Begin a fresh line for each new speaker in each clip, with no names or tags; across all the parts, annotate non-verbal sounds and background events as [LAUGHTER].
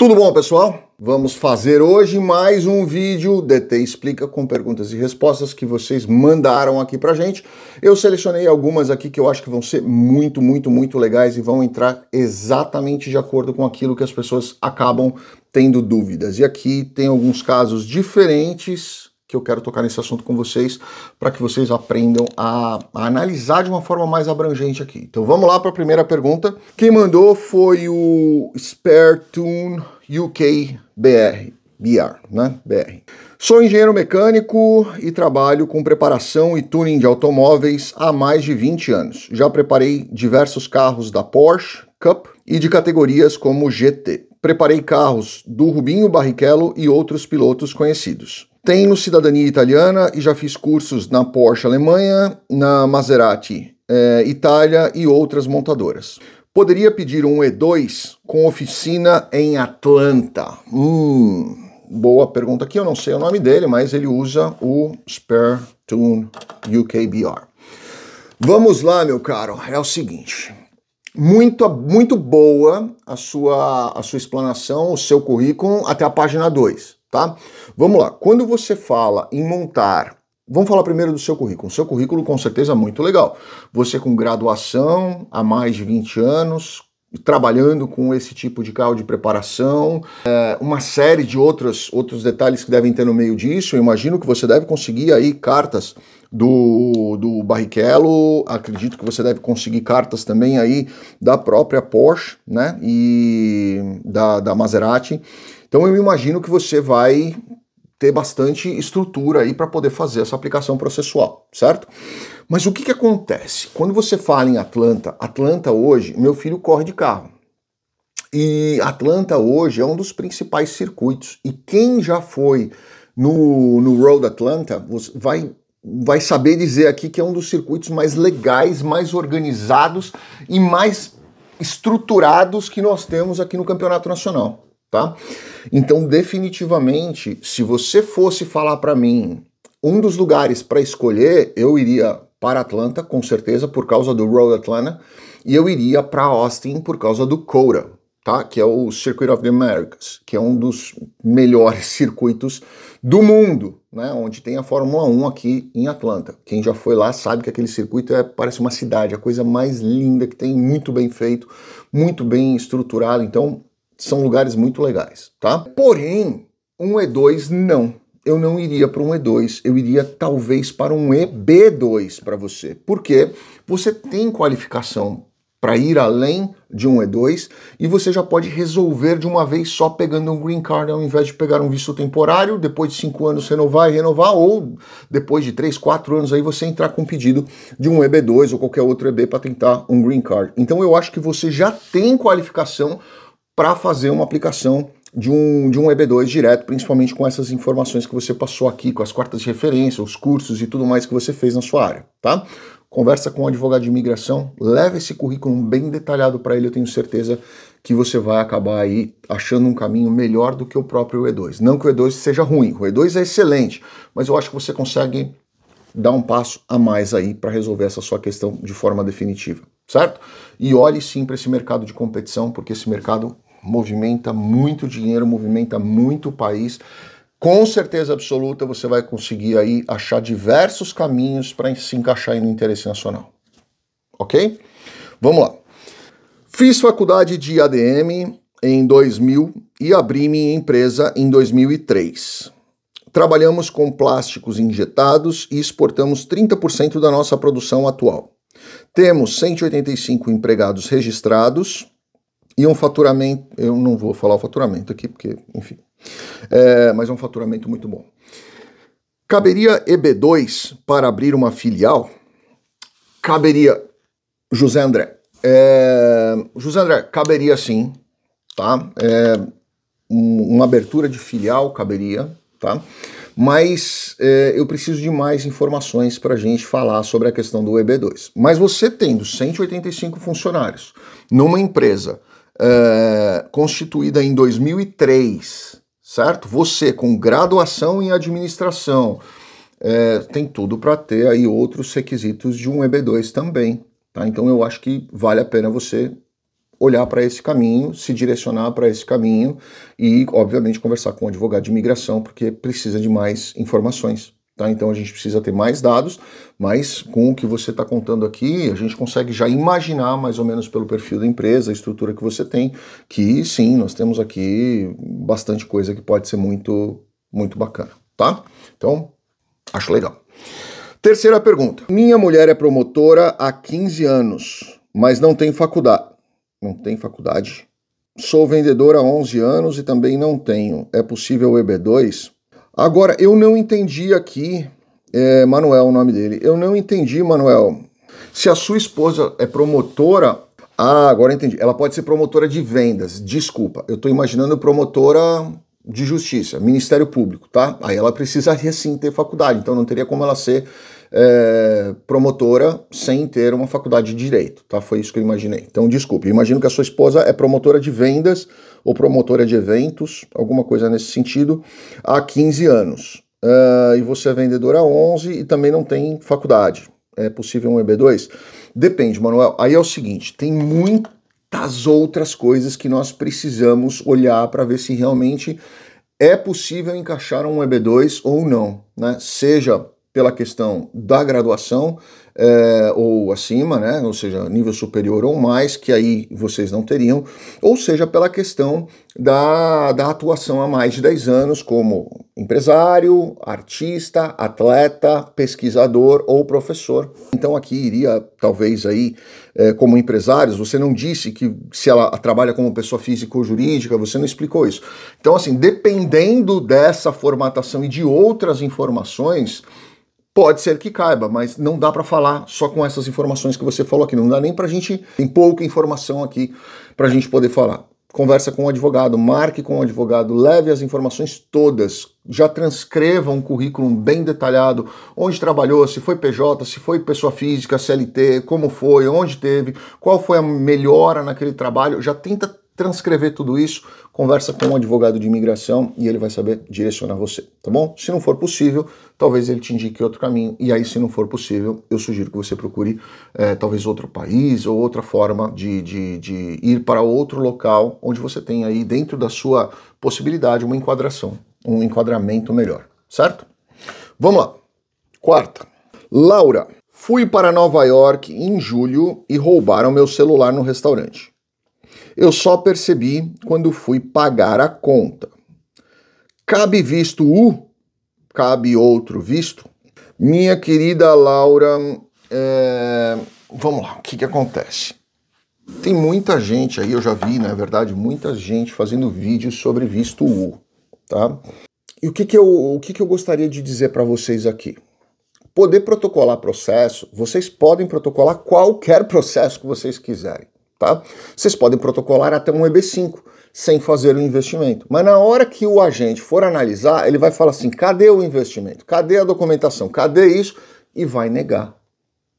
Tudo bom, pessoal? Vamos fazer hoje mais um vídeo DT Explica com perguntas e respostas que vocês mandaram aqui pra gente. Eu selecionei algumas aqui que eu acho que vão ser muito, muito, muito legais e vão entrar exatamente de acordo com aquilo que as pessoas acabam tendo dúvidas. E aqui tem alguns casos diferentes que eu quero tocar nesse assunto com vocês para que vocês aprendam a, a, analisar de uma forma mais abrangente aqui. Então vamos lá para a primeira pergunta. Quem mandou foi o Spertune UK BR, BR, né? BR. Sou engenheiro mecânico e trabalho com preparação e tuning de automóveis há mais de 20 anos. Já preparei diversos carros da Porsche Cup e de categorias como GT. Preparei carros do Rubinho Barrichello e outros pilotos conhecidos. Tenho cidadania italiana e já fiz cursos na Porsche Alemanha, na Maserati é, Itália e outras montadoras. Poderia pedir um E2 com oficina em Atlanta? Hum, boa pergunta aqui, eu não sei o nome dele, mas ele usa o Spare Tune UKBR. Vamos lá, meu caro, é o seguinte. Muito, muito boa a sua, a sua explanação, o seu currículo, até a página 2 tá? Vamos lá. Quando você fala em montar Vamos falar primeiro do seu currículo. seu currículo, com certeza, é muito legal. Você com graduação há mais de 20 anos, trabalhando com esse tipo de carro de preparação, é, uma série de outros, outros detalhes que devem ter no meio disso. Eu imagino que você deve conseguir aí cartas do, do Barrichello, acredito que você deve conseguir cartas também aí da própria Porsche, né, e da, da Maserati. Então eu imagino que você vai ter bastante estrutura aí para poder fazer essa aplicação processual, certo? Mas o que, que acontece? Quando você fala em Atlanta, Atlanta hoje, meu filho corre de carro. E Atlanta hoje é um dos principais circuitos. E quem já foi no, no Road Atlanta vai, vai saber dizer aqui que é um dos circuitos mais legais, mais organizados e mais estruturados que nós temos aqui no Campeonato Nacional tá? Então, definitivamente, se você fosse falar para mim um dos lugares para escolher, eu iria para Atlanta, com certeza, por causa do Road Atlanta, e eu iria para Austin por causa do Cora, tá? Que é o Circuit of the Americas, que é um dos melhores [LAUGHS] circuitos do mundo, né? Onde tem a Fórmula 1 aqui em Atlanta. Quem já foi lá sabe que aquele circuito é, parece uma cidade, a coisa mais linda que tem, muito bem feito, muito bem estruturado. Então, são lugares muito legais, tá? Porém, um E2 não. Eu não iria para um E2, eu iria talvez para um EB2 para você. Porque você tem qualificação para ir além de um E2 e você já pode resolver de uma vez só pegando um green card ao invés de pegar um visto temporário, depois de cinco anos renovar e renovar, ou depois de três, quatro anos aí você entrar com um pedido de um EB2 ou qualquer outro EB para tentar um green card. Então eu acho que você já tem qualificação para fazer uma aplicação de um, de um EB2 direto, principalmente com essas informações que você passou aqui, com as quartas de referência, os cursos e tudo mais que você fez na sua área, tá? Conversa com o um advogado de imigração, leve esse currículo bem detalhado para ele, eu tenho certeza que você vai acabar aí achando um caminho melhor do que o próprio E2. Não que o E2 seja ruim, o E2 é excelente, mas eu acho que você consegue dar um passo a mais aí para resolver essa sua questão de forma definitiva, certo? E olhe sim para esse mercado de competição, porque esse mercado movimenta muito dinheiro, movimenta muito o país. Com certeza absoluta você vai conseguir aí achar diversos caminhos para se encaixar aí no interesse nacional. OK? Vamos lá. Fiz faculdade de ADM em 2000 e abri minha empresa em 2003. Trabalhamos com plásticos injetados e exportamos 30% da nossa produção atual. Temos 185 empregados registrados e um faturamento, eu não vou falar o faturamento aqui, porque, enfim, é, mas é um faturamento muito bom. Caberia EB2 para abrir uma filial? Caberia, José André. É, José André, caberia sim, tá? É, um, uma abertura de filial caberia, tá? Mas é, eu preciso de mais informações para a gente falar sobre a questão do EB2. Mas você tendo 185 funcionários numa empresa eh, constituída em 2003, certo? Você com graduação em administração eh, tem tudo para ter aí outros requisitos de um EB2 também, tá? Então eu acho que vale a pena você olhar para esse caminho, se direcionar para esse caminho e, obviamente, conversar com o advogado de imigração, porque precisa de mais informações. Tá? Então a gente precisa ter mais dados, mas com o que você está contando aqui, a gente consegue já imaginar mais ou menos pelo perfil da empresa, a estrutura que você tem, que sim, nós temos aqui bastante coisa que pode ser muito, muito bacana, tá? Então, acho legal. Terceira pergunta. Minha mulher é promotora há 15 anos, mas não tem faculdade. Não tem faculdade? Sou vendedora há 11 anos e também não tenho. É possível o EB2? Agora, eu não entendi aqui, é, Manuel, o nome dele. Eu não entendi, Manuel, se a sua esposa é promotora. Ah, agora entendi. Ela pode ser promotora de vendas. Desculpa, eu estou imaginando promotora de justiça, Ministério Público, tá? Aí ela precisaria sim ter faculdade, então não teria como ela ser é, promotora sem ter uma faculdade de direito, tá? Foi isso que eu imaginei. Então, desculpe, imagino que a sua esposa é promotora de vendas ou promotora de eventos, alguma coisa nesse sentido, há 15 anos. Uh, e você é vendedora há 11 e também não tem faculdade. É possível um EB2? Depende, Manuel. Aí é o seguinte: tem muitas outras coisas que nós precisamos olhar para ver se realmente é possível encaixar um EB2 ou não, né? Seja pela questão da graduação é, ou acima, né? ou seja, nível superior ou mais, que aí vocês não teriam, ou seja, pela questão da, da atuação há mais de 10 anos como empresário, artista, atleta, pesquisador ou professor. Então aqui iria, talvez aí, é, como empresários, você não disse que se ela trabalha como pessoa física ou jurídica, você não explicou isso. Então assim, dependendo dessa formatação e de outras informações, Pode ser que caiba, mas não dá para falar só com essas informações que você falou aqui. Não dá nem para a gente. Tem pouca informação aqui para a gente poder falar. Conversa com o advogado, marque com o advogado, leve as informações todas. Já transcreva um currículo bem detalhado: onde trabalhou, se foi PJ, se foi pessoa física, CLT, como foi, onde teve, qual foi a melhora naquele trabalho. Já tenta transcrever tudo isso, conversa com um advogado de imigração e ele vai saber direcionar você, tá bom? Se não for possível, talvez ele te indique outro caminho. E aí, se não for possível, eu sugiro que você procure é, talvez outro país ou outra forma de, de, de ir para outro local onde você tem aí dentro da sua possibilidade uma enquadração, um enquadramento melhor, certo? Vamos lá. Quarta. Laura, fui para Nova York em julho e roubaram meu celular no restaurante. Eu só percebi quando fui pagar a conta. Cabe visto U? Cabe outro visto? Minha querida Laura, é... vamos lá, o que, que acontece? Tem muita gente aí, eu já vi, na verdade, muita gente fazendo vídeos sobre visto U, tá? E o que, que, eu, o que, que eu gostaria de dizer para vocês aqui? Poder protocolar processo, vocês podem protocolar qualquer [LAUGHS] processo que vocês quiserem. Tá? Vocês podem protocolar até um EB5 sem fazer o investimento. Mas na hora que o agente for analisar, ele vai falar assim: cadê o investimento? Cadê a documentação? Cadê isso? E vai negar.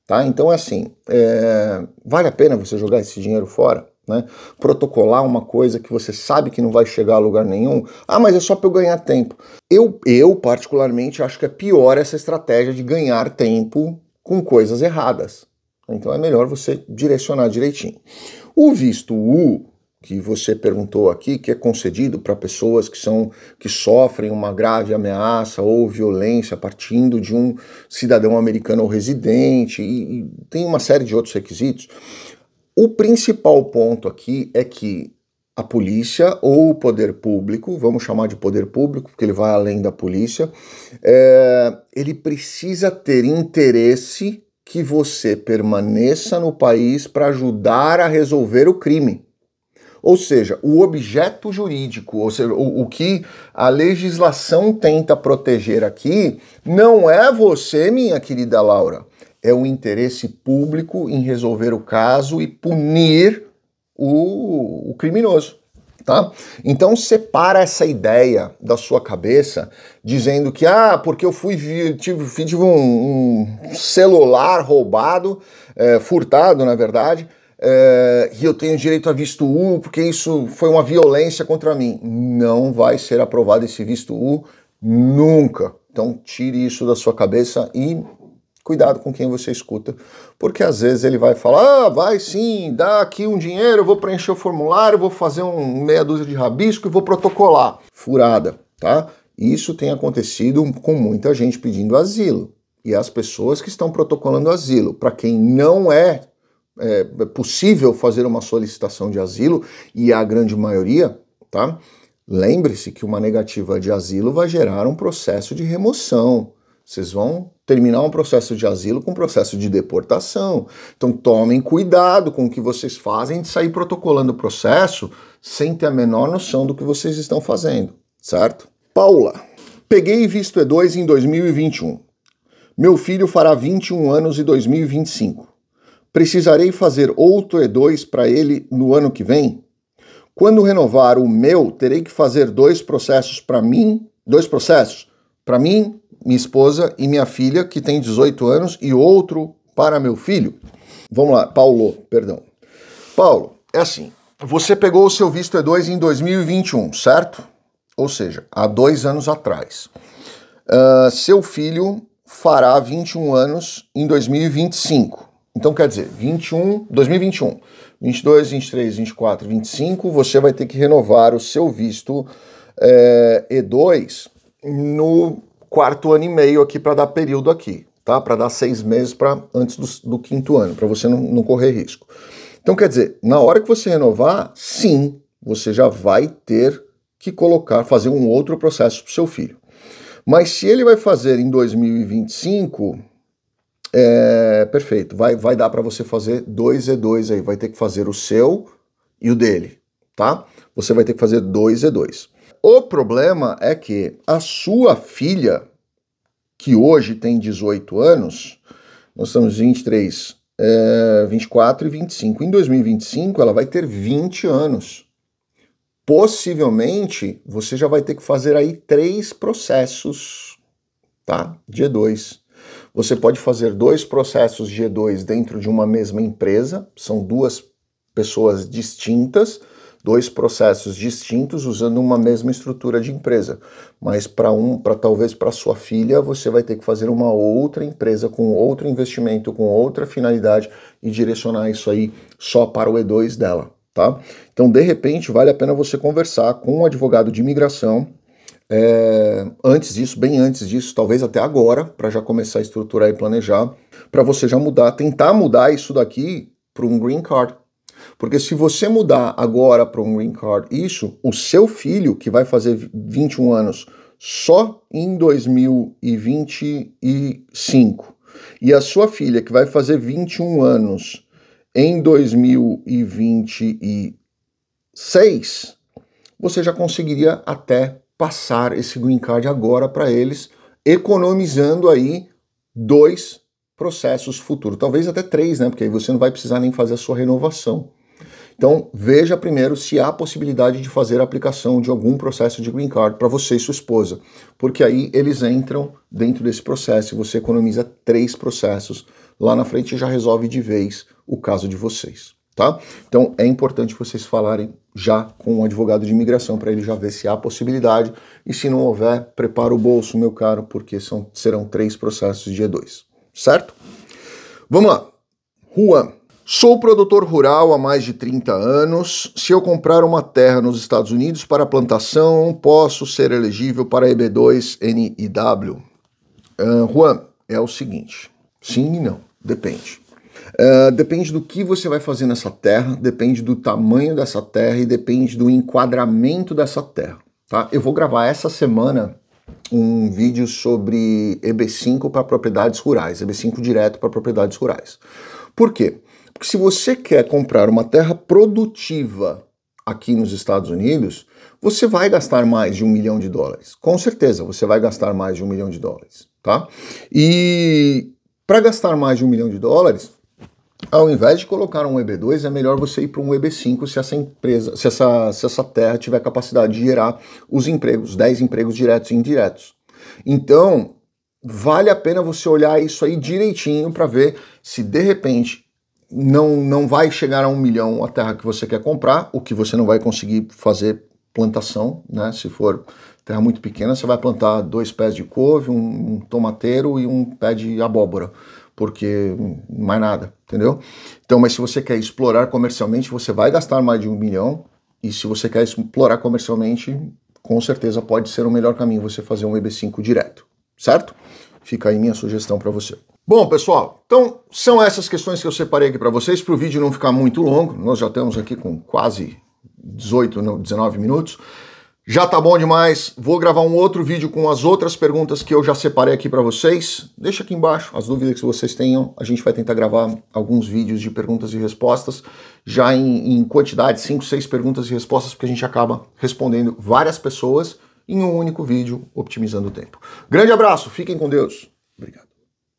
Tá? Então é assim: é, vale a pena você jogar esse dinheiro fora? Né? Protocolar uma coisa que você sabe que não vai chegar a lugar nenhum. Ah, mas é só para eu ganhar tempo. Eu, eu, particularmente, acho que é pior essa estratégia de ganhar tempo com coisas erradas. Né? Então é melhor você direcionar direitinho. O visto U que você perguntou aqui, que é concedido para pessoas que são que sofrem uma grave ameaça ou violência partindo de um cidadão americano ou residente e, e tem uma série de outros requisitos. O principal ponto aqui é que a polícia ou o poder público, vamos chamar de poder público, porque ele vai além da polícia, é, ele precisa ter interesse que você permaneça no país para ajudar a resolver o crime. Ou seja, o objeto jurídico, ou seja, o, o, que a legislação tenta proteger aqui, não é você, minha querida Laura. É o interesse público em resolver o caso e punir o, o criminoso tá? Então separa essa ideia da sua cabeça, dizendo que ah, porque eu fui tive, tive um, um celular roubado, é, furtado na verdade, é, e eu tenho direito a visto U porque isso foi uma violência contra mim. Não vai ser aprovado esse visto U nunca. Então tire isso da sua cabeça e cuidado com quem você escuta, porque às vezes ele vai falar: ah, vai sim, dá aqui um dinheiro, eu vou preencher o formulário, vou fazer um meia dúzia de rabisco e vou protocolar. Furada, tá? Isso tem acontecido com muita gente pedindo asilo. E as pessoas que estão protocolando asilo, para quem não é, é é, possível fazer uma solicitação de asilo e a grande maioria, tá? Lembre-se que uma negativa de asilo vai gerar um processo de remoção. Vocês vão terminar um processo de asilo com um processo de deportação. Então tomem cuidado com o que vocês fazem de sair protocolando o processo sem ter a menor noção do que vocês estão fazendo, certo? Paula, peguei visto E2 em 2021. Meu filho fará 21 anos em 2025. Precisarei fazer outro E2 para ele no ano que vem? Quando renovar o meu, terei que fazer dois processos para mim, dois processos para mim minha esposa e minha filha, que tem 18 anos, e outro para meu filho. Vamos lá, Paulo, perdão. Paulo, é assim: você pegou o seu visto E2 em 2021, certo? Ou seja, há dois anos atrás. Uh, seu filho fará 21 anos em 2025. Então quer dizer, 21, 2021, 22, 23, 24, 25, você vai ter que renovar o seu visto é, eh, E2 no quarto ano e meio aqui para dar período aqui, tá? Para dar seis meses para antes do, do, quinto ano, para você não, não correr risco. Então, quer dizer, na hora que você renovar, sim, você já vai ter que colocar, fazer um outro processo para o seu filho. Mas se ele vai fazer em 2025, é, perfeito, vai, vai dar para você fazer dois e dois aí, vai ter que fazer o seu e o dele, tá? Você vai ter que fazer dois e dois. O problema é que a sua filha, que hoje tem 18 anos, nós estamos 23, é, 24 e 25. Em 2025, ela vai ter 20 anos. Possivelmente, você já vai ter que fazer aí três processos, tá? e 2 Você pode fazer dois processos de e 2 dentro de uma mesma empresa, são duas pessoas distintas, dois processos distintos usando uma mesma estrutura de empresa. Mas para um, para talvez para sua filha, você vai ter que fazer uma outra empresa com outro investimento, com outra finalidade e direcionar isso aí só para o E2 dela, tá? Então, de repente, vale a pena você conversar com um advogado de imigração é, antes disso, bem antes disso, talvez até agora, para já começar a estruturar e planejar, para você já mudar, tentar mudar isso daqui para um green card, porque se você mudar agora para um green card isso, o seu filho, que vai fazer 21 anos só em 2025, e a sua filha, que vai fazer 21 anos em 2026, você já conseguiria até passar esse green card agora para eles, economizando aí dois processos futuros, talvez até três, né? Porque aí você não vai precisar nem fazer a sua renovação. Então, veja primeiro se há possibilidade de fazer a aplicação de algum processo de green card para você e sua esposa, porque aí eles entram dentro desse processo e você economiza três processos. Lá na frente já resolve de vez o caso de vocês, tá? Então, é importante vocês falarem já com um advogado de imigração para ele já ver se há possibilidade e se não houver, prepara o bolso, meu caro, porque são, serão três processos e 2, certo? Vamos lá. Juan Sou produtor rural há mais de 30 anos. Se eu comprar uma terra nos Estados Unidos para plantação, posso ser elegível para EB2 NIW? Uh, Juan, é o seguinte: sim e não, depende. Uh, depende do que você vai fazer nessa terra, depende do tamanho dessa terra e depende do enquadramento dessa terra. Tá? Eu vou gravar essa semana um vídeo sobre EB5 para propriedades rurais, EB5 direto para propriedades rurais. Por quê? Porque se você quer comprar uma terra produtiva aqui nos Estados Unidos, você vai gastar mais de um milhão de dólares. Com certeza, você vai gastar mais de um milhão de dólares, tá? E para gastar mais de um milhão de dólares, ao invés de colocar um EB2, é melhor você ir para um EB5 se essa empresa, se essa, se essa terra tiver capacidade de gerar os empregos, 10 empregos diretos e indiretos. Então, vale a pena você olhar isso aí direitinho para ver se de repente não, não vai chegar a um milhão a terra que você quer comprar, o que você não vai conseguir fazer plantação, né? Se for terra muito pequena, você vai plantar dois pés de couve, um, um tomateiro e um pé de abóbora, porque mais nada, entendeu? Então, mas se você quer explorar comercialmente, você vai gastar mais de um milhão, e se você quer explorar comercialmente, com certeza pode ser o melhor caminho você fazer um EB5 direto, certo? Fica aí minha sugestão para você. Bom, pessoal, então são essas questões que eu separei aqui para vocês, para o vídeo não ficar muito longo. Nós já estamos aqui com quase 18, 19 minutos. Já tá bom demais. Vou gravar um outro vídeo com as outras perguntas que eu já separei aqui para vocês. Deixa aqui embaixo as dúvidas que vocês tenham. A gente vai tentar gravar alguns vídeos de perguntas e respostas, já em, em quantidade, 5, 6 perguntas e respostas, porque a gente acaba respondendo várias pessoas em um único vídeo, optimizando o tempo. Grande abraço, fiquem com Deus. Obrigado.